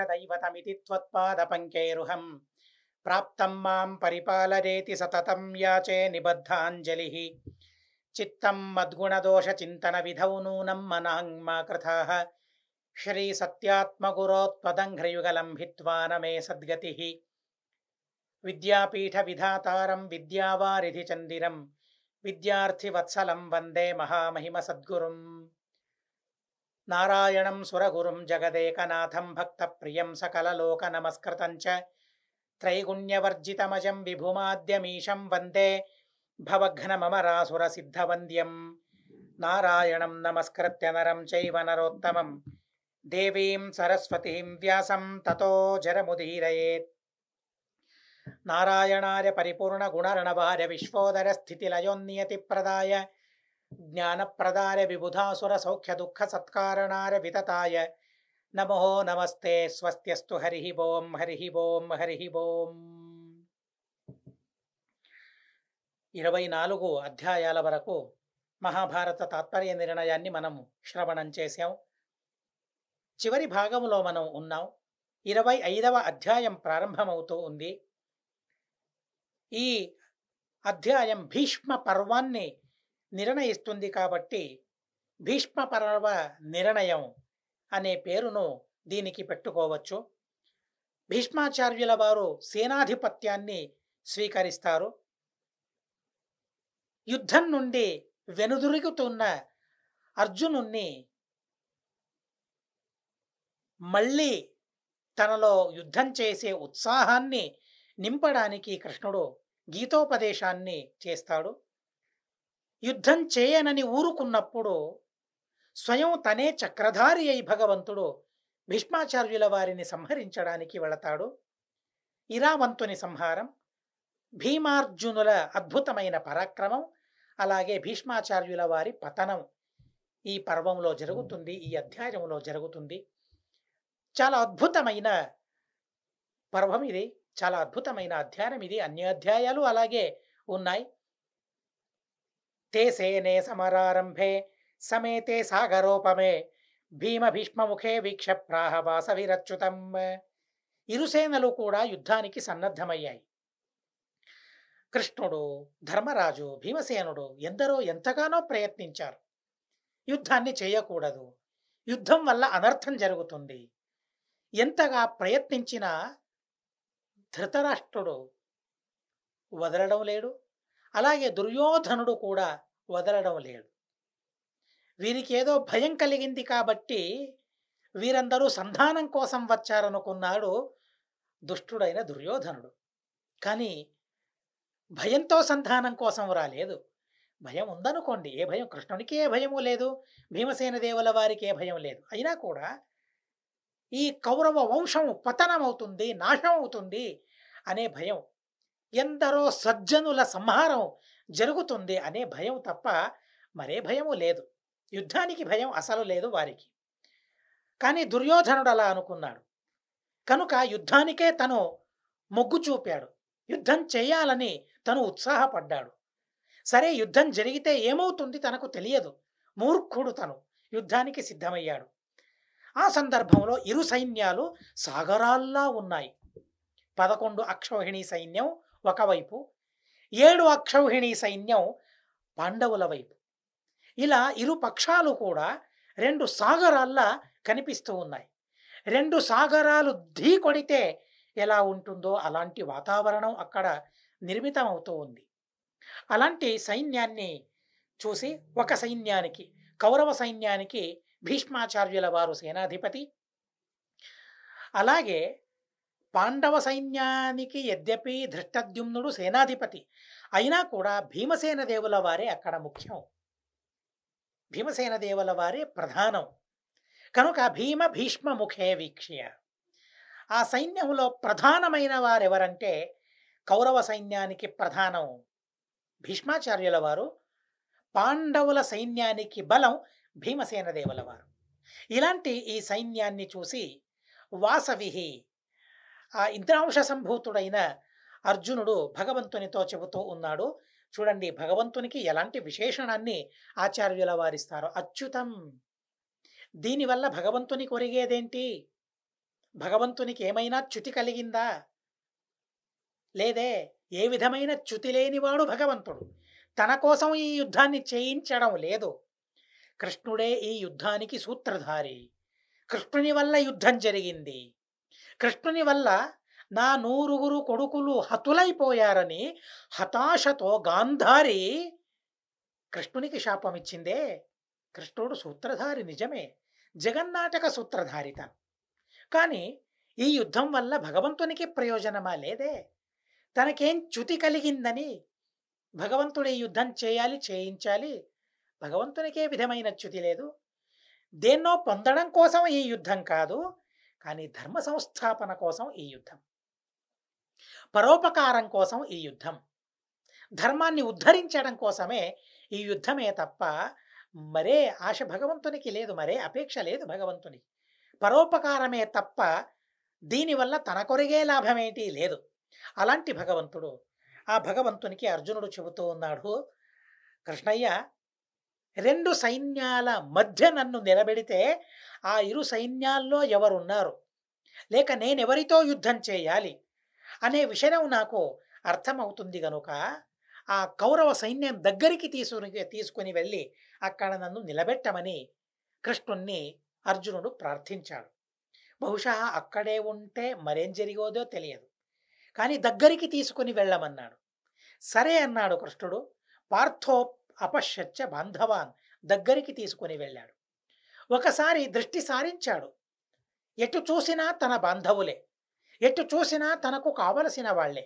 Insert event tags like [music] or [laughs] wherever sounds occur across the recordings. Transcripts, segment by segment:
त्वत्पादपङ्कैरुहम् प्राप्तम् माम् परिपालयेति सततम् याचे निबद्धाञ्जलिः चित्तम् मद्गुणदोषचिन्तनविधौ नूनम् मनाङ्मा कृथाः श्रीसत्यात्मगुरोत्पदङ्घ्रयुगलम् भित्वा न मे सद्गतिः विद्यापीठविधातारं विद्यावारिधिचन्दिरम् विद्यार्थिवत्सलम् वन्दे महामहिमसद्गुरुम् నారాయణం సురగరుం జగదేకనాథం భక్త భక్తప్రియం సకలలోకనమస్కృతం చ త్రైగుణ్యవర్జితమజం విభుమాద్యమీశం వందే భవఘ్నమమరాసురసిద్ధవంద్యం నారాయణం నమస్కృత్య నరం చైవ నరోత్తమం దేవీం సరస్వతీం వ్యాసం తతో జరముదీరయేత్ నారాయణాయ పరిపూర్ణగుణరణవార్య విశ్వోదర స్థితిలయోన్నియతిప్రదాయ ప్రదాయ జ్ఞానప్రదాయ విబుధాసుర సౌఖ్య దుఃఖ సత్కారణార వితతాయ నమో నమస్తే స్వస్త్యస్తు హరి ఓం హరి ఓం హరి ఓం ఇరవై నాలుగు అధ్యాయాల వరకు మహాభారత తాత్పర్య నిర్ణయాన్ని మనం శ్రవణం చేశాం చివరి భాగంలో మనం ఉన్నాం ఇరవై ఐదవ అధ్యాయం ప్రారంభమవుతూ ఉంది ఈ అధ్యాయం భీష్మ పర్వాన్ని నిర్ణయిస్తుంది కాబట్టి పర్వ నిర్ణయం అనే పేరును దీనికి పెట్టుకోవచ్చు భీష్మాచార్యుల వారు సేనాధిపత్యాన్ని స్వీకరిస్తారు యుద్ధం నుండి వెనుదురుగుతున్న అర్జునుణ్ణి మళ్ళీ తనలో యుద్ధం చేసే ఉత్సాహాన్ని నింపడానికి కృష్ణుడు గీతోపదేశాన్ని చేస్తాడు యుద్ధం చేయనని ఊరుకున్నప్పుడు స్వయం తనే చక్రధారి అయి భగవంతుడు భీష్మాచార్యుల వారిని సంహరించడానికి వెళతాడు ఇరావంతుని సంహారం భీమార్జునుల అద్భుతమైన పరాక్రమం అలాగే భీష్మాచార్యుల వారి పతనం ఈ పర్వంలో జరుగుతుంది ఈ అధ్యాయంలో జరుగుతుంది చాలా అద్భుతమైన పర్వం ఇది చాలా అద్భుతమైన అధ్యాయం ఇది అన్ని అధ్యాయాలు అలాగే ఉన్నాయి ते సేనే సమరారంభే సమేతే సాగరోపమే భీమభీష్మముఖే వీక్ష ప్రాహవాస విరచ్యుతం ఇరుసేనలు కూడా యుద్ధానికి సన్నద్ధమయ్యాయి కృష్ణుడు ధర్మరాజు భీమసేనుడు ఎందరో ఎంతగానో ప్రయత్నించారు యుద్ధాన్ని చేయకూడదు యుద్ధం వల్ల అనర్థం జరుగుతుంది ఎంతగా ప్రయత్నించినా ధృతరాష్ట్రుడు వదలడం లేడు అలాగే దుర్యోధనుడు కూడా వదలడం లేడు వీరికి ఏదో భయం కలిగింది కాబట్టి వీరందరూ సంధానం కోసం వచ్చారనుకున్నాడు దుష్టుడైన దుర్యోధనుడు కానీ భయంతో సంధానం కోసం రాలేదు భయం ఉందనుకోండి ఏ భయం కృష్ణునికి ఏ భయము లేదు భీమసేన దేవుల వారికి ఏ భయం లేదు అయినా కూడా ఈ కౌరవ వంశం పతనం అవుతుంది నాశం అవుతుంది అనే భయం ఎందరో సజ్జనుల సంహారం జరుగుతుంది అనే భయం తప్ప మరే భయము లేదు యుద్ధానికి భయం అసలు లేదు వారికి కానీ దుర్యోధనుడు అలా అనుకున్నాడు కనుక యుద్ధానికే తను మొగ్గు చూపాడు యుద్ధం చేయాలని తను ఉత్సాహపడ్డాడు సరే యుద్ధం జరిగితే ఏమవుతుంది తనకు తెలియదు మూర్ఖుడు తను యుద్ధానికి సిద్ధమయ్యాడు ఆ సందర్భంలో ఇరు సైన్యాలు సాగరాల్లా ఉన్నాయి పదకొండు అక్షోహిణి సైన్యం ఒకవైపు ఏడు అక్షౌహిణి సైన్యం పాండవుల వైపు ఇలా ఇరు పక్షాలు కూడా రెండు సాగరాల్లా కనిపిస్తూ ఉన్నాయి రెండు సాగరాలు ధీ కొడితే ఎలా ఉంటుందో అలాంటి వాతావరణం అక్కడ నిర్మితమవుతూ ఉంది అలాంటి సైన్యాన్ని చూసి ఒక సైన్యానికి కౌరవ సైన్యానికి భీష్మాచార్యుల వారు సేనాధిపతి అలాగే పాండవ సైన్యానికి యద్యపి ధృష్టద్యుమ్నుడు సేనాధిపతి అయినా కూడా భీమసేన దేవుల వారే అక్కడ ముఖ్యం భీమసేన దేవుల వారే ప్రధానం కనుక భీమ భీష్మ ముఖే వీక్ష్య ఆ సైన్యములో ప్రధానమైన వారెవరంటే కౌరవ సైన్యానికి ప్రధానం భీష్మాచార్యుల వారు పాండవుల సైన్యానికి బలం భీమసేన దేవుల వారు ఇలాంటి ఈ సైన్యాన్ని చూసి వాసవిహి ఆ ఇంద్రాంశ సంభూతుడైన అర్జునుడు భగవంతునితో చెబుతూ ఉన్నాడు చూడండి భగవంతునికి ఎలాంటి విశేషణాన్ని ఆచార్యుల వారిస్తారు అచ్యుతం దీనివల్ల భగవంతుని కొరిగేదేంటి భగవంతునికి ఏమైనా చ్యుతి కలిగిందా లేదే ఏ విధమైన చ్యుతి లేనివాడు భగవంతుడు తన కోసం ఈ యుద్ధాన్ని చేయించడం లేదు కృష్ణుడే ఈ యుద్ధానికి సూత్రధారి కృష్ణుని వల్ల యుద్ధం జరిగింది కృష్ణుని వల్ల నా నూరుగురు కొడుకులు హతులైపోయారని హతాశతో గాంధారి కృష్ణునికి శాపమిచ్చిందే కృష్ణుడు సూత్రధారి నిజమే జగన్నాటక సూత్రధారిత కానీ ఈ యుద్ధం వల్ల భగవంతునికి ప్రయోజనమా లేదే తనకేం చ్యుతి కలిగిందని భగవంతుడు యుద్ధం చేయాలి చేయించాలి భగవంతునికే విధమైన చ్యుతి లేదు దేన్నో పొందడం కోసం ఈ యుద్ధం కాదు కానీ ధర్మ సంస్థాపన కోసం ఈ యుద్ధం పరోపకారం కోసం ఈ యుద్ధం ధర్మాన్ని ఉద్ధరించడం కోసమే ఈ యుద్ధమే తప్ప మరే ఆశ భగవంతునికి లేదు మరే అపేక్ష లేదు భగవంతునికి పరోపకారమే తప్ప దీనివల్ల తన కొరిగే లాభమేంటి లేదు అలాంటి భగవంతుడు ఆ భగవంతునికి అర్జునుడు చెబుతూ ఉన్నాడు కృష్ణయ్య రెండు సైన్యాల మధ్య నన్ను నిలబెడితే ఆ ఇరు సైన్యాల్లో ఎవరున్నారు లేక నేనెవరితో యుద్ధం చేయాలి అనే విషయం నాకు అర్థమవుతుంది గనుక ఆ కౌరవ సైన్యం దగ్గరికి తీసు తీసుకుని వెళ్ళి అక్కడ నన్ను నిలబెట్టమని కృష్ణుణ్ణి అర్జునుడు ప్రార్థించాడు బహుశా అక్కడే ఉంటే మరేం జరిగోదో తెలియదు కానీ దగ్గరికి తీసుకుని వెళ్ళమన్నాడు సరే అన్నాడు కృష్ణుడు పార్థో అపశ్చ బాంధవాన్ దగ్గరికి తీసుకుని వెళ్ళాడు ఒకసారి దృష్టి సారించాడు ఎటు చూసినా తన బాంధవులే ఎటు చూసినా తనకు కావలసిన వాళ్లే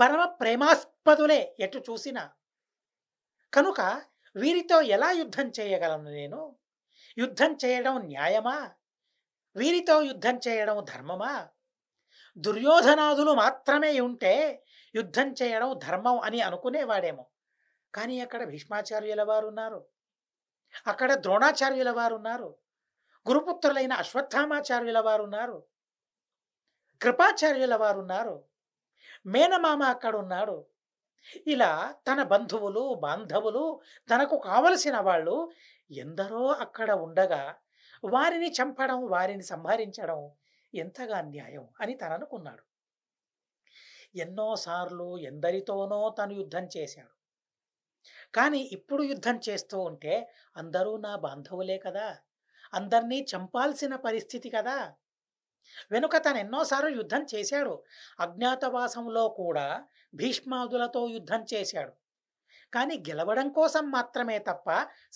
పరమ ప్రేమాస్పదులే ఎటు చూసినా కనుక వీరితో ఎలా యుద్ధం చేయగలను నేను యుద్ధం చేయడం న్యాయమా వీరితో యుద్ధం చేయడం ధర్మమా దుర్యోధనాదులు మాత్రమే ఉంటే యుద్ధం చేయడం ధర్మం అని అనుకునేవాడేమో కానీ అక్కడ భీష్మాచార్యుల వారు ఉన్నారు అక్కడ ద్రోణాచార్యుల వారు ఉన్నారు గురుపుత్రులైన అశ్వత్థామాచార్యుల వారు ఉన్నారు కృపాచార్యుల వారు ఉన్నారు మేనమామ అక్కడ ఉన్నాడు ఇలా తన బంధువులు బాంధవులు తనకు కావలసిన వాళ్ళు ఎందరో అక్కడ ఉండగా వారిని చంపడం వారిని సంహరించడం ఎంతగా న్యాయం అని తననుకున్నాడు ఎన్నోసార్లు ఎందరితోనో తను యుద్ధం చేశాడు కానీ ఇప్పుడు యుద్ధం చేస్తూ ఉంటే అందరూ నా బాంధవులే కదా అందరినీ చంపాల్సిన పరిస్థితి కదా వెనుక తను ఎన్నోసార్లు యుద్ధం చేశాడు అజ్ఞాతవాసంలో కూడా భీష్మాదులతో యుద్ధం చేశాడు కానీ గెలవడం కోసం మాత్రమే తప్ప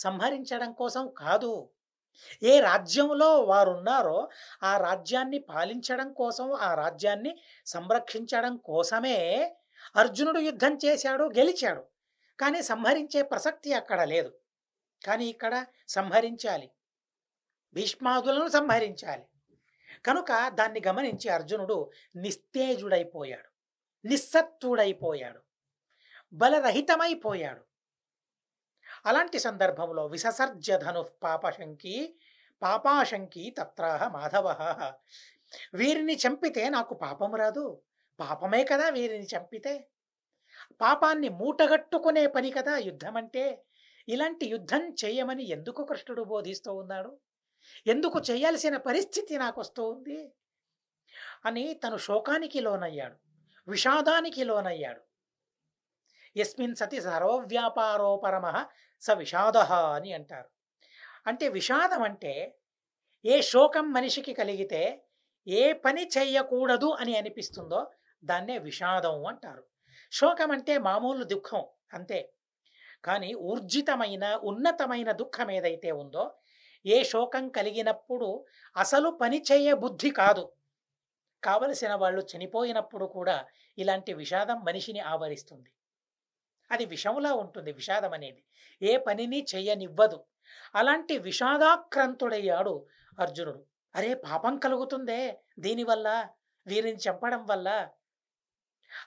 సంహరించడం కోసం కాదు ఏ రాజ్యంలో వారున్నారో ఆ రాజ్యాన్ని పాలించడం కోసం ఆ రాజ్యాన్ని సంరక్షించడం కోసమే అర్జునుడు యుద్ధం చేశాడు గెలిచాడు కానీ సంహరించే ప్రసక్తి అక్కడ లేదు కానీ ఇక్కడ సంహరించాలి భీష్మాదులను సంహరించాలి కనుక దాన్ని గమనించి అర్జునుడు నిస్తేజుడైపోయాడు నిస్సత్తుడైపోయాడు బలరహితమైపోయాడు అలాంటి సందర్భంలో విససర్జ ధను పాపశంకి పాపాశంకి తత్రాహ మాధవ వీరిని చంపితే నాకు పాపం రాదు పాపమే కదా వీరిని చంపితే పాపాన్ని మూటగట్టుకునే పని కదా యుద్ధం అంటే ఇలాంటి యుద్ధం చేయమని ఎందుకు కృష్ణుడు బోధిస్తూ ఉన్నాడు ఎందుకు చేయాల్సిన పరిస్థితి నాకు వస్తూ ఉంది అని తను శోకానికి లోనయ్యాడు విషాదానికి లోనయ్యాడు ఎస్మిన్ సతి సర్వవ్యాపారో పరమ స విషాద అని అంటారు అంటే విషాదం అంటే ఏ శోకం మనిషికి కలిగితే ఏ పని చేయకూడదు అని అనిపిస్తుందో దాన్నే విషాదం అంటారు శోకం అంటే మామూలు దుఃఖం అంతే కానీ ఊర్జితమైన ఉన్నతమైన దుఃఖం ఏదైతే ఉందో ఏ శోకం కలిగినప్పుడు అసలు పని చేయే బుద్ధి కాదు కావలసిన వాళ్ళు చనిపోయినప్పుడు కూడా ఇలాంటి విషాదం మనిషిని ఆవరిస్తుంది అది విషంలా ఉంటుంది విషాదం అనేది ఏ పనిని చేయనివ్వదు అలాంటి విషాదాక్రంతుడయ్యాడు అర్జునుడు అరే పాపం కలుగుతుందే దీనివల్ల వీరిని చంపడం వల్ల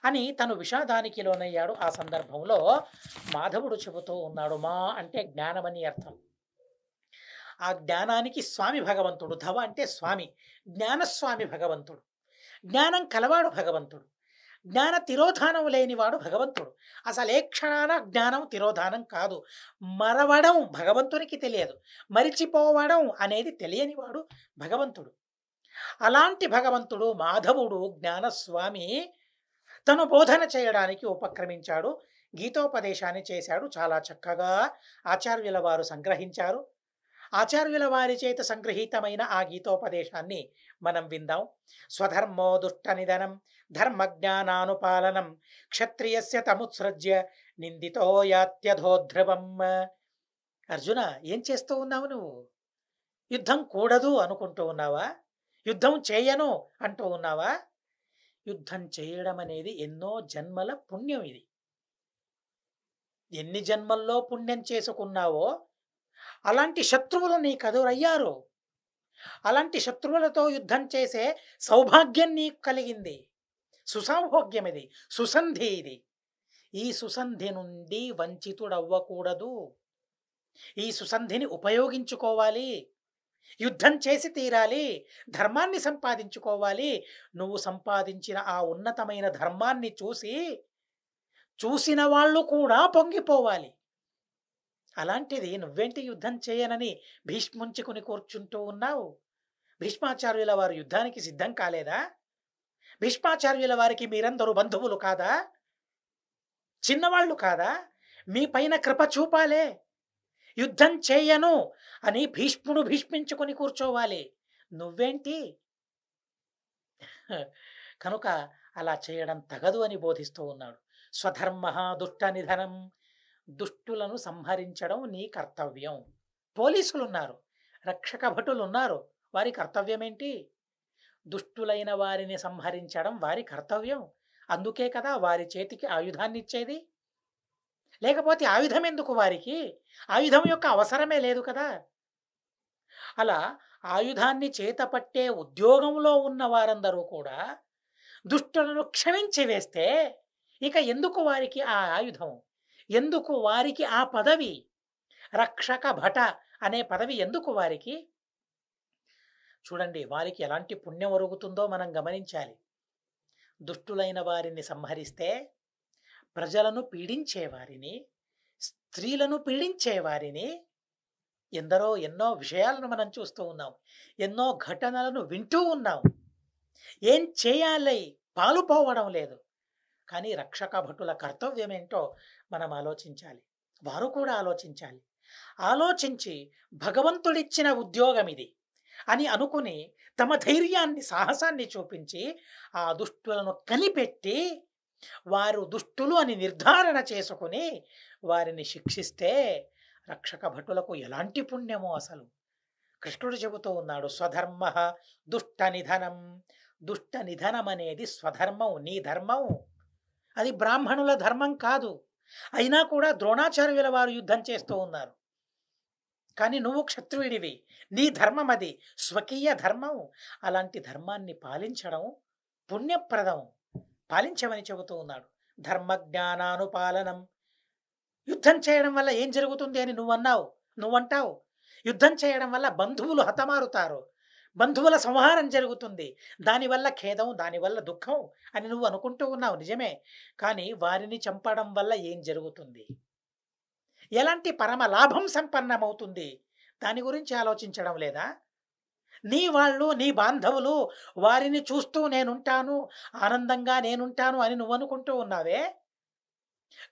అని తను విషాదానికి లోనయ్యాడు ఆ సందర్భంలో మాధవుడు చెబుతూ ఉన్నాడు మా అంటే జ్ఞానమని అర్థం ఆ జ్ఞానానికి స్వామి భగవంతుడు ధవ అంటే స్వామి జ్ఞానస్వామి భగవంతుడు జ్ఞానం కలవాడు భగవంతుడు జ్ఞాన తిరోధానం లేనివాడు భగవంతుడు అసలు ఏ క్షణాన జ్ఞానం తిరోధానం కాదు మరవడం భగవంతునికి తెలియదు మరిచిపోవడం అనేది తెలియనివాడు భగవంతుడు అలాంటి భగవంతుడు మాధవుడు జ్ఞానస్వామి తను బోధన చేయడానికి ఉపక్రమించాడు గీతోపదేశాన్ని చేశాడు చాలా చక్కగా ఆచార్యుల వారు సంగ్రహించారు ఆచార్యుల వారి చేత సంగ్రహీతమైన ఆ గీతోపదేశాన్ని మనం విందాం స్వధర్మో దుష్ట నిధనం ధర్మజ్ఞానానుపాలనం క్షత్రియస్య తముత్సృజ్య నిందితో యాత్యధోధ్రువం అర్జున ఏం చేస్తూ ఉన్నావు నువ్వు యుద్ధం కూడదు అనుకుంటూ ఉన్నావా యుద్ధం చేయను అంటూ ఉన్నావా యుద్ధం చేయడం అనేది ఎన్నో జన్మల పుణ్యం ఇది ఎన్ని జన్మల్లో పుణ్యం చేసుకున్నావో అలాంటి శత్రువులు నీ కదురయ్యారు అలాంటి శత్రువులతో యుద్ధం చేసే సౌభాగ్యం నీకు కలిగింది సుసౌభాగ్యం ఇది సుసంధి ఇది ఈ సుసంధి నుండి వంచితుడవ్వకూడదు ఈ సుసంధిని ఉపయోగించుకోవాలి యుద్ధం చేసి తీరాలి ధర్మాన్ని సంపాదించుకోవాలి నువ్వు సంపాదించిన ఆ ఉన్నతమైన ధర్మాన్ని చూసి చూసిన వాళ్ళు కూడా పొంగిపోవాలి అలాంటిది నువ్వేంటి యుద్ధం చేయనని భీష్ముంచుకుని కూర్చుంటూ ఉన్నావు భీష్మాచార్యుల వారు యుద్ధానికి సిద్ధం కాలేదా భీష్మాచార్యుల వారికి మీరందరూ బంధువులు కాదా చిన్నవాళ్ళు కాదా మీ పైన కృప చూపాలే యుద్ధం చేయను అని భీష్ముడు భీష్మించుకొని కూర్చోవాలి నువ్వేంటి కనుక అలా చేయడం తగదు అని బోధిస్తూ ఉన్నాడు స్వధర్మ దుష్ట నిధనం దుష్టులను సంహరించడం నీ కర్తవ్యం పోలీసులున్నారు రక్షక భటులున్నారు వారి కర్తవ్యమేంటి దుష్టులైన వారిని సంహరించడం వారి కర్తవ్యం అందుకే కదా వారి చేతికి ఆయుధాన్ని ఇచ్చేది లేకపోతే ఆయుధం ఎందుకు వారికి ఆయుధం యొక్క అవసరమే లేదు కదా అలా ఆయుధాన్ని చేతపట్టే ఉద్యోగంలో ఉన్న వారందరూ కూడా దుష్టులను క్షమించి వేస్తే ఇక ఎందుకు వారికి ఆ ఆయుధం ఎందుకు వారికి ఆ పదవి రక్షక భట అనే పదవి ఎందుకు వారికి చూడండి వారికి ఎలాంటి పుణ్యం ఒరుగుతుందో మనం గమనించాలి దుష్టులైన వారిని సంహరిస్తే ప్రజలను పీడించేవారిని స్త్రీలను పీడించేవారిని ఎందరో ఎన్నో విషయాలను మనం చూస్తూ ఉన్నాం ఎన్నో ఘటనలను వింటూ ఉన్నాం ఏం చేయాలి పాలుపోవడం లేదు కానీ రక్షక భటుల కర్తవ్యం ఏంటో మనం ఆలోచించాలి వారు కూడా ఆలోచించాలి ఆలోచించి భగవంతుడిచ్చిన ఉద్యోగం ఇది అని అనుకుని తమ ధైర్యాన్ని సాహసాన్ని చూపించి ఆ దుష్టులను కనిపెట్టి వారు దుష్టులు అని నిర్ధారణ చేసుకుని వారిని శిక్షిస్తే రక్షక భటులకు ఎలాంటి పుణ్యమో అసలు కృష్ణుడు చెబుతూ ఉన్నాడు స్వధర్మ దుష్ట నిధనం దుష్ట నిధనం అనేది స్వధర్మం నీ ధర్మం అది బ్రాహ్మణుల ధర్మం కాదు అయినా కూడా ద్రోణాచార్యుల వారు యుద్ధం చేస్తూ ఉన్నారు కానీ నువ్వు క్షత్రియుడివి నీ ధర్మం అది స్వకీయ ధర్మం అలాంటి ధర్మాన్ని పాలించడం పుణ్యప్రదం పాలించమని చెబుతూ ఉన్నాడు ధర్మజ్ఞానానుపాలనం యుద్ధం చేయడం వల్ల ఏం జరుగుతుంది అని నువ్వు అన్నావు నువ్వంటావు యుద్ధం చేయడం వల్ల బంధువులు హతమారుతారు బంధువుల సంహారం జరుగుతుంది దానివల్ల ఖేదం దానివల్ల దుఃఖం అని నువ్వు అనుకుంటూ ఉన్నావు నిజమే కానీ వారిని చంపడం వల్ల ఏం జరుగుతుంది ఎలాంటి పరమ లాభం సంపన్నమవుతుంది దాని గురించి ఆలోచించడం లేదా నీ వాళ్ళు నీ బాంధవులు వారిని చూస్తూ నేనుంటాను ఆనందంగా నేనుంటాను అని నువ్వు అనుకుంటూ ఉన్నావే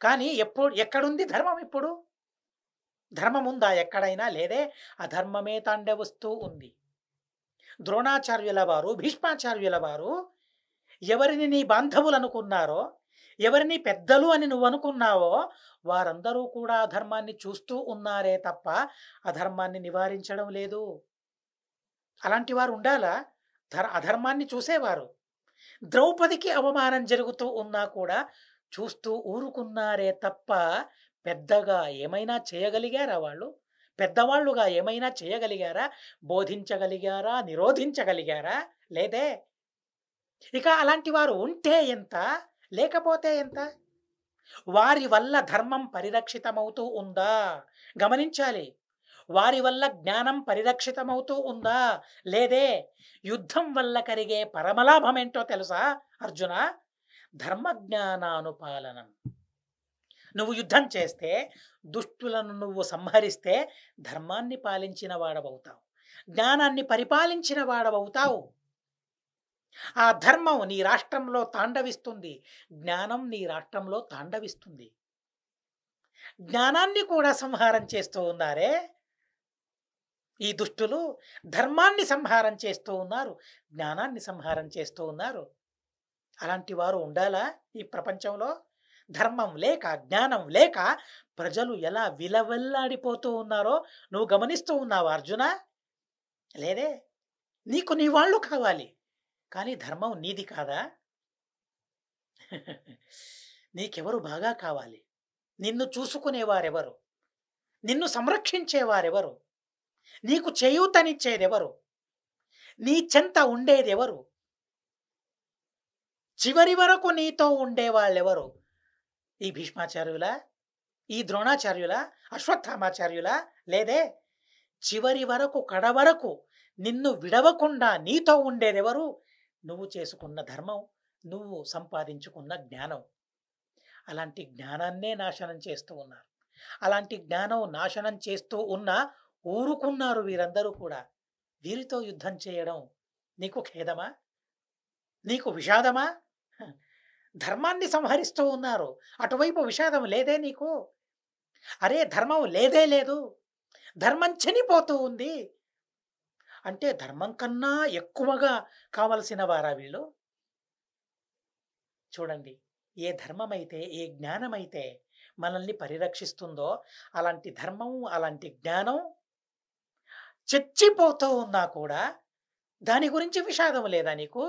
కానీ ఎప్పుడు ఎక్కడుంది ధర్మం ఇప్పుడు ధర్మం ఉందా ఎక్కడైనా లేదే అధర్మమే తాండవస్తూ ఉంది ద్రోణాచార్యుల వారు భీష్మాచార్యుల వారు ఎవరిని నీ బాంధవులు అనుకున్నారో ఎవరిని పెద్దలు అని నువ్వు అనుకున్నావో వారందరూ కూడా అధర్మాన్ని చూస్తూ ఉన్నారే తప్ప అధర్మాన్ని నివారించడం లేదు అలాంటి వారు ఉండాలా ధర్ అధర్మాన్ని చూసేవారు ద్రౌపదికి అవమానం జరుగుతూ ఉన్నా కూడా చూస్తూ ఊరుకున్నారే తప్ప పెద్దగా ఏమైనా చేయగలిగారా వాళ్ళు పెద్దవాళ్ళుగా ఏమైనా చేయగలిగారా బోధించగలిగారా నిరోధించగలిగారా లేదే ఇక అలాంటి వారు ఉంటే ఎంత లేకపోతే ఎంత వారి వల్ల ధర్మం పరిరక్షితమవుతూ ఉందా గమనించాలి వారి వల్ల జ్ఞానం పరిరక్షితమవుతూ ఉందా లేదే యుద్ధం వల్ల కరిగే పరమలాభమేంటో తెలుసా అర్జున ధర్మజ్ఞానానుపాలనం నువ్వు యుద్ధం చేస్తే దుష్టులను నువ్వు సంహరిస్తే ధర్మాన్ని పాలించిన వాడవవుతావు జ్ఞానాన్ని పరిపాలించిన వాడవవుతావు ఆ ధర్మం నీ రాష్ట్రంలో తాండవిస్తుంది జ్ఞానం నీ రాష్ట్రంలో తాండవిస్తుంది జ్ఞానాన్ని కూడా సంహారం చేస్తూ ఉన్నారే ఈ దుష్టులు ధర్మాన్ని సంహారం చేస్తూ ఉన్నారు జ్ఞానాన్ని సంహారం చేస్తూ ఉన్నారు అలాంటి వారు ఉండాలా ఈ ప్రపంచంలో ధర్మం లేక జ్ఞానం లేక ప్రజలు ఎలా విలవెల్లాడిపోతూ ఉన్నారో నువ్వు గమనిస్తూ ఉన్నావు అర్జున లేదే నీకు నీ వాళ్ళు కావాలి కానీ ధర్మం నీది కాదా [laughs] నీకెవరు బాగా కావాలి నిన్ను చూసుకునేవారెవరు నిన్ను సంరక్షించేవారెవరు నీకు చేయూతనిచ్చేదెవరు నీ చెంత ఉండేదెవరు చివరి వరకు నీతో ఉండే వాళ్ళెవరు ఈ భీష్మాచార్యుల ఈ ద్రోణాచార్యుల అశ్వత్థామాచార్యుల లేదే చివరి వరకు కడవరకు నిన్ను విడవకుండా నీతో ఉండేదెవరు నువ్వు చేసుకున్న ధర్మం నువ్వు సంపాదించుకున్న జ్ఞానం అలాంటి జ్ఞానాన్నే నాశనం చేస్తూ ఉన్నారు అలాంటి జ్ఞానం నాశనం చేస్తూ ఉన్న ఊరుకున్నారు వీరందరూ కూడా వీరితో యుద్ధం చేయడం నీకు ఖేదమా నీకు విషాదమా ధర్మాన్ని సంహరిస్తూ ఉన్నారు అటువైపు విషాదం లేదే నీకు అరే ధర్మం లేదే లేదు ధర్మం చనిపోతూ ఉంది అంటే ధర్మం కన్నా ఎక్కువగా కావలసిన వారా వీళ్ళు చూడండి ఏ ధర్మమైతే ఏ జ్ఞానమైతే మనల్ని పరిరక్షిస్తుందో అలాంటి ధర్మం అలాంటి జ్ఞానం చచ్చిపోతూ ఉన్నా కూడా దాని గురించి విషాదం లేదా నీకు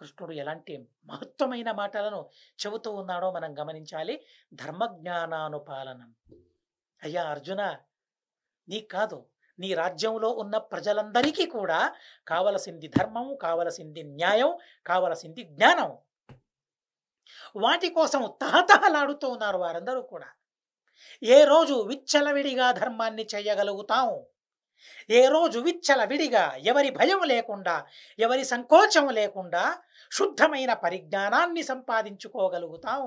కృష్ణుడు ఎలాంటి మహత్వమైన మాటలను చెబుతూ ఉన్నాడో మనం గమనించాలి ధర్మజ్ఞానానుపాలనం అయ్యా అర్జున నీ కాదు నీ రాజ్యంలో ఉన్న ప్రజలందరికీ కూడా కావలసింది ధర్మం కావలసింది న్యాయం కావలసింది జ్ఞానం వాటి కోసం తహతహలాడుతూ ఉన్నారు వారందరూ కూడా ఏ రోజు విచ్చలవిడిగా ధర్మాన్ని చేయగలుగుతాం ఏ రోజు విచ్చలవిడిగా ఎవరి భయం లేకుండా ఎవరి సంకోచం లేకుండా శుద్ధమైన పరిజ్ఞానాన్ని సంపాదించుకోగలుగుతాం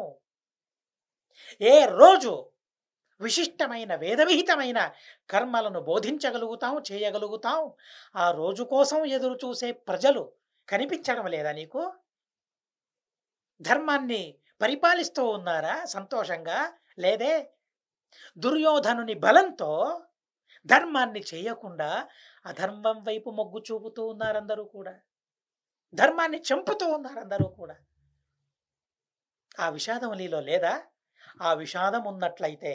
ఏ రోజు విశిష్టమైన వేదవిహితమైన కర్మలను బోధించగలుగుతాం చేయగలుగుతాం ఆ రోజు కోసం ఎదురు చూసే ప్రజలు కనిపించడం లేదా నీకు ధర్మాన్ని పరిపాలిస్తూ ఉన్నారా సంతోషంగా లేదే దుర్యోధనుని బలంతో ధర్మాన్ని చేయకుండా అధర్మం వైపు మొగ్గు చూపుతూ ఉన్నారందరూ కూడా ధర్మాన్ని చంపుతూ ఉన్నారు అందరూ కూడా ఆ విషాదం నీలో లేదా ఆ విషాదం ఉన్నట్లయితే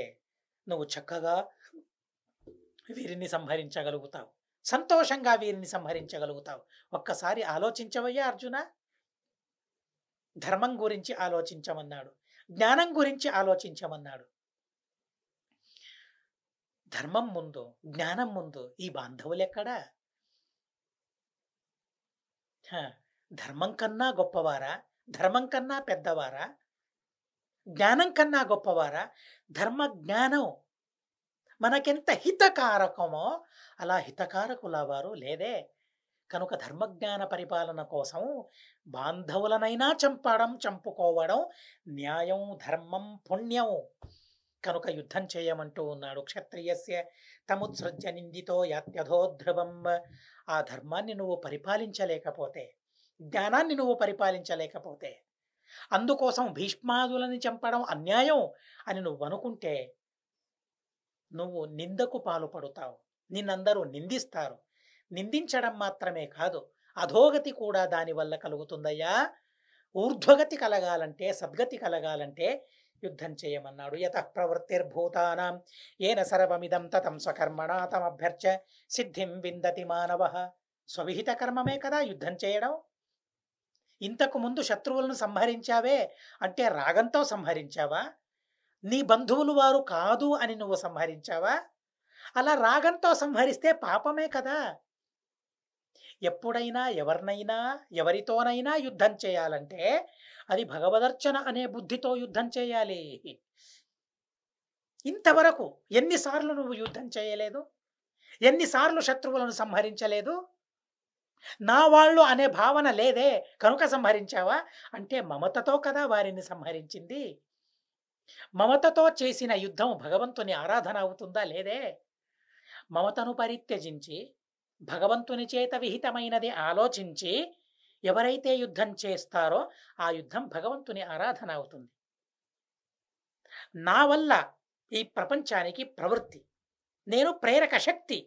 నువ్వు చక్కగా వీరిని సంహరించగలుగుతావు సంతోషంగా వీరిని సంహరించగలుగుతావు ఒక్కసారి ఆలోచించవయ్యా అర్జున ధర్మం గురించి ఆలోచించమన్నాడు జ్ఞానం గురించి ఆలోచించమన్నాడు ధర్మం ముందు జ్ఞానం ముందు ఈ బాంధవులు ఎక్కడా ధర్మం కన్నా గొప్పవారా ధర్మం కన్నా పెద్దవారా జ్ఞానం కన్నా గొప్పవారా ధర్మ జ్ఞానం మనకెంత హితకారకమో అలా హితకారకుల వారు లేదే కనుక ధర్మజ్ఞాన పరిపాలన కోసం బాంధవులనైనా చంపడం చంపుకోవడం న్యాయం ధర్మం పుణ్యం కనుక యుద్ధం చేయమంటూ ఉన్నాడు క్షత్రియస్య తముత్సృజ్య నిందితో యాత్యధోధ్రువం ఆ ధర్మాన్ని నువ్వు పరిపాలించలేకపోతే జ్ఞానాన్ని నువ్వు పరిపాలించలేకపోతే అందుకోసం భీష్మాదులను చంపడం అన్యాయం అని నువ్వు అనుకుంటే నువ్వు నిందకు పాలుపడుతావు నిన్నందరూ నిందిస్తారు నిందించడం మాత్రమే కాదు అధోగతి కూడా దానివల్ల కలుగుతుందయ్యా ఊర్ధ్వగతి కలగాలంటే సద్గతి కలగాలంటే యుద్ధం చేయమన్నాడు యత ప్రవృత్తిర్భూతానాం ఏన సర్వమిదం తతం స్వకర్మణ తమభ్యర్చ సిద్ధిం విందతి మానవ స్వవిహిత కర్మమే కదా యుద్ధం చేయడం ఇంతకుముందు శత్రువులను సంహరించావే అంటే రాగంతో సంహరించావా నీ బంధువులు వారు కాదు అని నువ్వు సంహరించావా అలా రాగంతో సంహరిస్తే పాపమే కదా ఎప్పుడైనా ఎవరినైనా ఎవరితోనైనా యుద్ధం చేయాలంటే అది భగవదర్చన అనే బుద్ధితో యుద్ధం చేయాలి ఇంతవరకు ఎన్నిసార్లు నువ్వు యుద్ధం చేయలేదు ఎన్నిసార్లు శత్రువులను సంహరించలేదు నా వాళ్ళు అనే భావన లేదే కనుక సంహరించావా అంటే మమతతో కదా వారిని సంహరించింది మమతతో చేసిన యుద్ధం భగవంతుని ఆరాధన అవుతుందా లేదే మమతను పరిత్యజించి భగవంతుని చేత విహితమైనది ఆలోచించి ఎవరైతే యుద్ధం చేస్తారో ఆ యుద్ధం భగవంతుని ఆరాధన అవుతుంది నా వల్ల ఈ ప్రపంచానికి ప్రవృత్తి నేను ప్రేరక శక్తి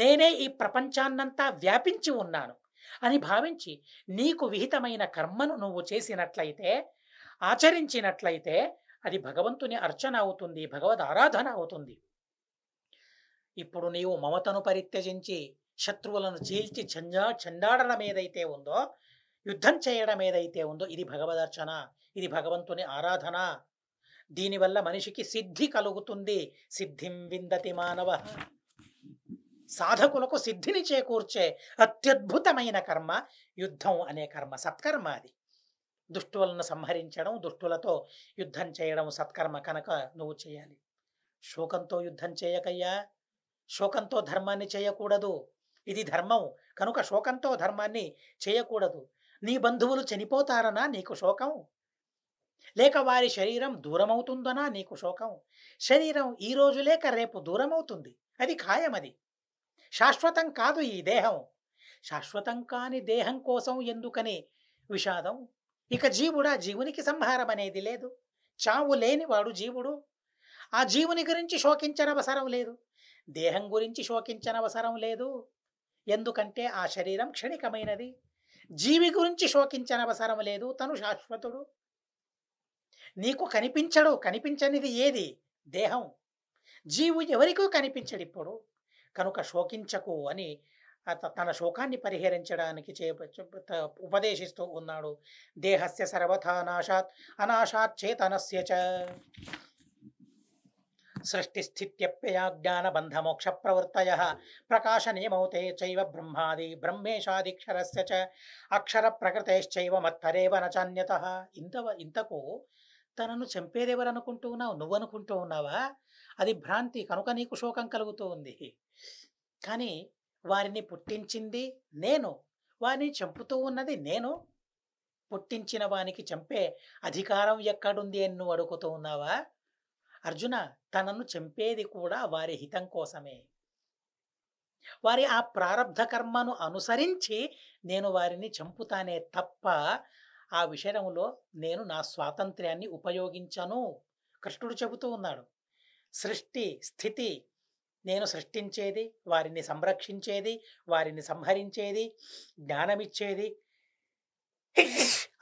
నేనే ఈ ప్రపంచాన్నంతా వ్యాపించి ఉన్నాను అని భావించి నీకు విహితమైన కర్మను నువ్వు చేసినట్లయితే ఆచరించినట్లయితే అది భగవంతుని అర్చన అవుతుంది భగవద్ ఆరాధన అవుతుంది ఇప్పుడు నీవు మమతను పరిత్యజించి శత్రువులను చీల్చి చంజా చండాడడం ఏదైతే ఉందో యుద్ధం చేయడం ఏదైతే ఉందో ఇది భగవద్ అర్చన ఇది భగవంతుని ఆరాధన దీనివల్ల మనిషికి సిద్ధి కలుగుతుంది సిద్ధిం విందతి మానవ సాధకులకు సిద్ధిని చేకూర్చే అత్యద్భుతమైన కర్మ యుద్ధం అనే కర్మ సత్కర్మ అది దుష్టులను సంహరించడం దుష్టులతో యుద్ధం చేయడం సత్కర్మ కనుక నువ్వు చేయాలి శోకంతో యుద్ధం చేయకయ్యా శోకంతో ధర్మాన్ని చేయకూడదు ఇది ధర్మం కనుక శోకంతో ధర్మాన్ని చేయకూడదు నీ బంధువులు చనిపోతారనా నీకు శోకం లేక వారి శరీరం దూరమవుతుందనా నీకు శోకం శరీరం ఈ రోజు లేక రేపు దూరమవుతుంది అది ఖాయం అది శాశ్వతం కాదు ఈ దేహం శాశ్వతం కాని దేహం కోసం ఎందుకని విషాదం ఇక జీవుడా జీవునికి సంహారం అనేది లేదు చావు లేనివాడు జీవుడు ఆ జీవుని గురించి శోకించనవసరం లేదు దేహం గురించి శోకించనవసరం లేదు ఎందుకంటే ఆ శరీరం క్షణికమైనది జీవి గురించి శోకించనవసరం లేదు తను శాశ్వతుడు నీకు కనిపించడు కనిపించనిది ఏది దేహం జీవు ఎవరికూ కనిపించడు ఇప్పుడు కనుక శోకించకు అని తన శోకాన్ని పరిహరించడానికి చే ఉపదేశిస్తూ ఉన్నాడు దేహస్య సర్వథా నాశాత్ అనాశాత్ చేతనస్య చ జ్ఞాన బంధమోక్ష ప్రవృత్తయ ప్రకాశనియమౌతే చైవ బ్రహ్మాది బ్రహ్మేశాదిక్షరస్య చ అక్షర ప్రకృతేశ్చైవ మత్తరేవ నచాన్యత ఇంత ఇంతకు తనను చంపేదెవరనుకుంటూ ఉన్నావు నువ్వనుకుంటూ ఉన్నావా అది భ్రాంతి కనుక నీకు శోకం కలుగుతూ ఉంది కానీ వారిని పుట్టించింది నేను వారిని చంపుతూ ఉన్నది నేను పుట్టించిన వానికి చంపే అధికారం ఎక్కడుంది అని నువ్వు అడుగుతూ ఉన్నావా అర్జున తనను చంపేది కూడా వారి హితం కోసమే వారి ఆ ప్రారంధ కర్మను అనుసరించి నేను వారిని చంపుతానే తప్ప ఆ విషయంలో నేను నా స్వాతంత్ర్యాన్ని ఉపయోగించను కృష్ణుడు చెబుతూ ఉన్నాడు సృష్టి స్థితి నేను సృష్టించేది వారిని సంరక్షించేది వారిని సంహరించేది జ్ఞానమిచ్చేది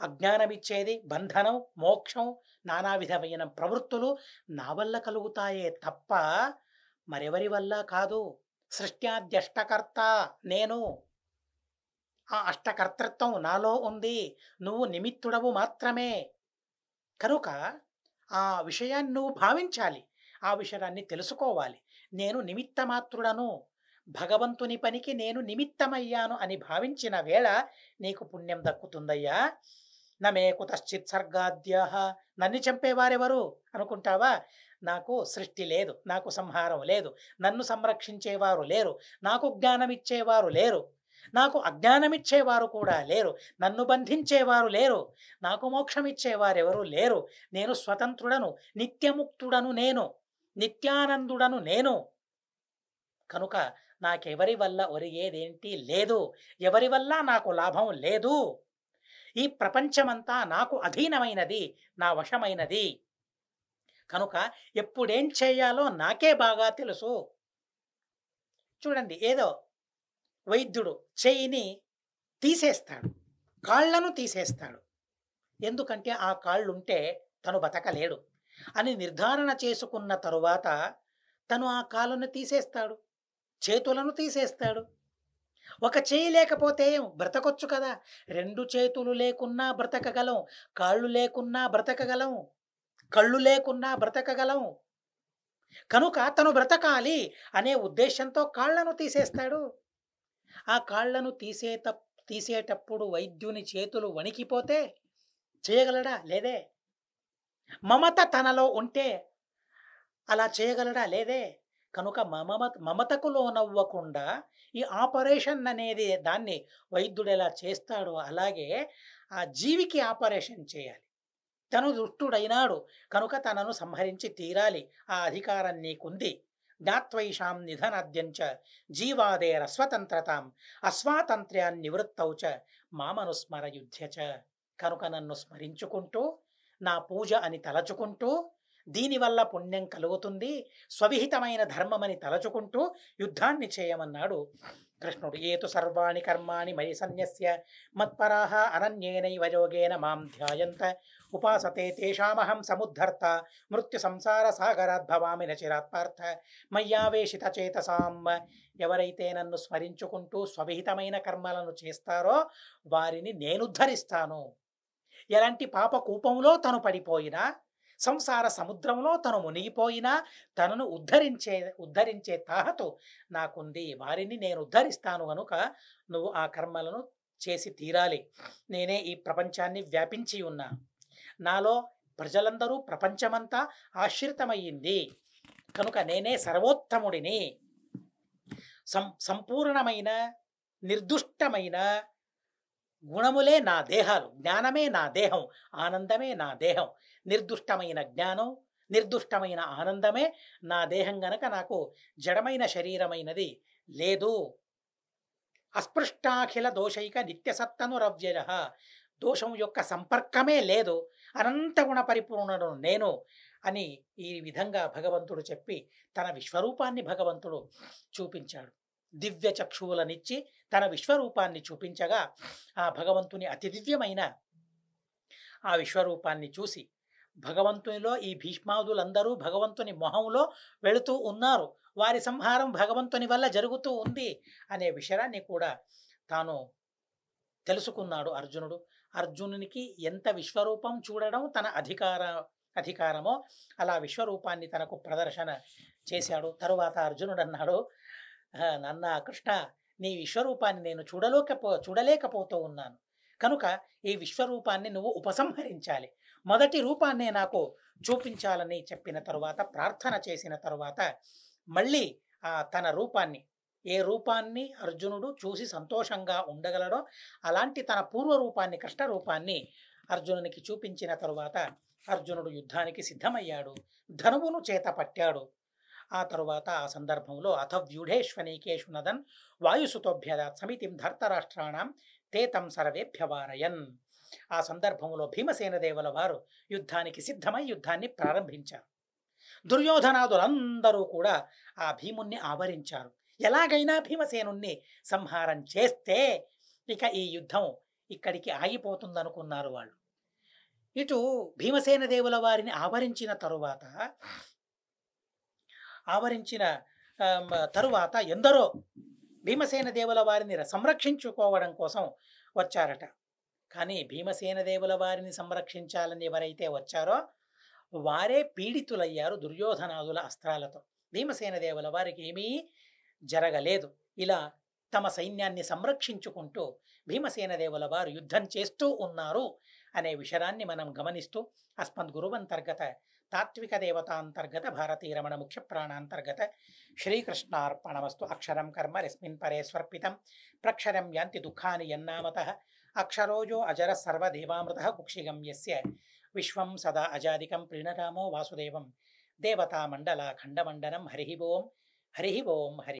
అజ్ఞానమిచ్చేది బంధనం మోక్షం నానా విధమైన ప్రవృత్తులు నా వల్ల కలుగుతాయే తప్ప మరెవరి వల్ల కాదు సృష్ట్యాద్యష్టకర్త నేను ఆ అష్టకర్తృత్వం నాలో ఉంది నువ్వు నిమిత్తుడవు మాత్రమే కనుక ఆ విషయాన్ని నువ్వు భావించాలి ఆ విషయాన్ని తెలుసుకోవాలి నేను నిమిత్తమాత్రుడను భగవంతుని పనికి నేను నిమిత్తమయ్యాను అని భావించిన వేళ నీకు పుణ్యం దక్కుతుందయ్యా నమే కుతశ్చిత్ సర్గాద్యాహ నన్ను చంపేవారెవరు అనుకుంటావా నాకు సృష్టి లేదు నాకు సంహారం లేదు నన్ను సంరక్షించేవారు లేరు నాకు జ్ఞానమిచ్చేవారు లేరు నాకు అజ్ఞానమిచ్చేవారు కూడా లేరు నన్ను బంధించేవారు లేరు నాకు మోక్షమిచ్చేవారెవరూ లేరు నేను స్వతంత్రుడను నిత్యముక్తుడను నేను నిత్యానందుడను నేను కనుక నాకెవరి వల్ల ఒరిగేదేంటి లేదు ఎవరి వల్ల నాకు లాభం లేదు ఈ ప్రపంచమంతా నాకు అధీనమైనది నా వశమైనది కనుక ఎప్పుడేం చేయాలో నాకే బాగా తెలుసు చూడండి ఏదో వైద్యుడు చేయిని తీసేస్తాడు కాళ్లను తీసేస్తాడు ఎందుకంటే ఆ కాళ్ళుంటే తను బతకలేడు అని నిర్ధారణ చేసుకున్న తరువాత తను ఆ కాలును తీసేస్తాడు చేతులను తీసేస్తాడు ఒక చేయి లేకపోతే బ్రతకొచ్చు కదా రెండు చేతులు లేకున్నా బ్రతకగలం కాళ్ళు లేకున్నా బ్రతకగలం కళ్ళు లేకున్నా బ్రతకగలం కనుక తను బ్రతకాలి అనే ఉద్దేశంతో కాళ్లను తీసేస్తాడు ఆ కాళ్లను తీసేట తీసేటప్పుడు వైద్యుని చేతులు వణికిపోతే చేయగలడా లేదే మమత తనలో ఉంటే అలా చేయగలడా లేదే కనుక మమ మమతకు లోనవ్వకుండా ఈ ఆపరేషన్ అనేది దాన్ని వైద్యుడు ఎలా చేస్తాడో అలాగే ఆ జీవికి ఆపరేషన్ చేయాలి తను దుష్టుడైనాడు కనుక తనను సంహరించి తీరాలి ఆ అధికారం నీకుంది జ్ఞాత్వైషాం నిధనాద్యంచ జీవాదేర స్వతంత్రతాం అస్వాతంత్ర్యాన్ని నివృత్తౌచ మామను స్మర కనుక నన్ను స్మరించుకుంటూ నా పూజ అని తలచుకుంటూ దీనివల్ల పుణ్యం కలుగుతుంది స్వవిహితమైన ధర్మమని తలచుకుంటూ యుద్ధాన్ని చేయమన్నాడు కృష్ణుడు ఏతు సర్వాణి కర్మాణి మయి సన్యస్య మత్పరాహ అనన్యేనైవ యోగేన మాం ధ్యాయంత ఉపాసతే తేషామహం సముద్ధర్త మృత్యు సంసార సాగరాద్ భవామి నచిరాత్పార్థ మయ్యావేషిత చేతసాం ఎవరైతే నన్ను స్మరించుకుంటూ స్వవిహితమైన కర్మలను చేస్తారో వారిని నేనుద్ధరిస్తాను ఎలాంటి పాప కూపంలో తను పడిపోయినా సంసార సముద్రంలో తను మునిగిపోయినా తనను ఉద్ధరించే ఉద్ధరించే తాహతో నాకుంది వారిని నేను ఉద్ధరిస్తాను కనుక నువ్వు ఆ కర్మలను చేసి తీరాలి నేనే ఈ ప్రపంచాన్ని వ్యాపించి ఉన్నా నాలో ప్రజలందరూ ప్రపంచమంతా ఆశ్రితమయ్యింది కనుక నేనే సర్వోత్తముడిని సం సంపూర్ణమైన నిర్దుష్టమైన గుణములే నా దేహాలు జ్ఞానమే నా దేహం ఆనందమే నా దేహం నిర్దుష్టమైన జ్ఞానం నిర్దుష్టమైన ఆనందమే నా దేహం గనక నాకు జడమైన శరీరమైనది లేదు అస్పృష్టాఖిల దోషైక నిత్యసత్తను రవ్యజ దోషం యొక్క సంపర్కమే లేదు అనంత గుణ పరిపూర్ణను నేను అని ఈ విధంగా భగవంతుడు చెప్పి తన విశ్వరూపాన్ని భగవంతుడు చూపించాడు దివ్య చక్షువులనిచ్చి తన విశ్వరూపాన్ని చూపించగా ఆ భగవంతుని అతి దివ్యమైన ఆ విశ్వరూపాన్ని చూసి భగవంతునిలో ఈ భీష్మాదులందరూ భగవంతుని మొహంలో వెళుతూ ఉన్నారు వారి సంహారం భగవంతుని వల్ల జరుగుతూ ఉంది అనే విషయాన్ని కూడా తాను తెలుసుకున్నాడు అర్జునుడు అర్జునునికి ఎంత విశ్వరూపం చూడడం తన అధికార అధికారమో అలా విశ్వరూపాన్ని తనకు ప్రదర్శన చేశాడు తరువాత అర్జునుడు అన్నాడు నాన్న కృష్ణ నీ విశ్వరూపాన్ని నేను చూడలేకపో చూడలేకపోతూ ఉన్నాను కనుక ఈ విశ్వరూపాన్ని నువ్వు ఉపసంహరించాలి మొదటి రూపాన్నే నాకు చూపించాలని చెప్పిన తరువాత ప్రార్థన చేసిన తరువాత మళ్ళీ తన రూపాన్ని ఏ రూపాన్ని అర్జునుడు చూసి సంతోషంగా ఉండగలడో అలాంటి తన పూర్వ రూపాన్ని కృష్ణ రూపాన్ని అర్జునునికి చూపించిన తరువాత అర్జునుడు యుద్ధానికి సిద్ధమయ్యాడు ధనువును చేత పట్టాడు ఆ తరువాత ఆ సందర్భంలో అథ వ్యూఢేష్వనీకేషు నదన్ వాయుసుతోభ్యద సమితిం ధర్తరాష్ట్రాణం తే తం సర్వేభ్యవారయన్ ఆ సందర్భంలో దేవుల వారు యుద్ధానికి సిద్ధమై యుద్ధాన్ని ప్రారంభించారు దుర్యోధనాదులందరూ కూడా ఆ భీముణ్ణి ఆవరించారు ఎలాగైనా భీమసేనుణ్ణి సంహారం చేస్తే ఇక ఈ యుద్ధం ఇక్కడికి ఆగిపోతుందనుకున్నారు వాళ్ళు ఇటు భీమసేన దేవుల వారిని ఆవరించిన తరువాత ఆవరించిన తరువాత ఎందరో భీమసేన దేవుల వారిని సంరక్షించుకోవడం కోసం వచ్చారట కానీ భీమసేన దేవుల వారిని సంరక్షించాలని ఎవరైతే వచ్చారో వారే పీడితులయ్యారు దుర్యోధనాదుల అస్త్రాలతో భీమసేన దేవుల వారికి ఏమీ జరగలేదు ఇలా తమ సైన్యాన్ని సంరక్షించుకుంటూ భీమసేన దేవుల వారు యుద్ధం చేస్తూ ఉన్నారు అనే విషయాన్ని మనం గమనిస్తూ అస్మద్ గురువంతర్గత తాత్విక దేవతాంతర్గత భారతీరమణ ముఖ్య ప్రాణాంతర్గత శ్రీకృష్ణార్పణమస్తు అక్షరం కర్మ రస్మిన్ పరే స్వర్పితం ప్రక్షరం యాంతి దుఃఖాని యన్నామత అక్షరోజో అజర సర్వదేవామృత కుక్షిగం యస్య విశ్వం సదా అజాదికం ప్రీణరామో వాసుదేవం దేవతామండలాఖండమండనం హరి ఓం హరి ఓం హరి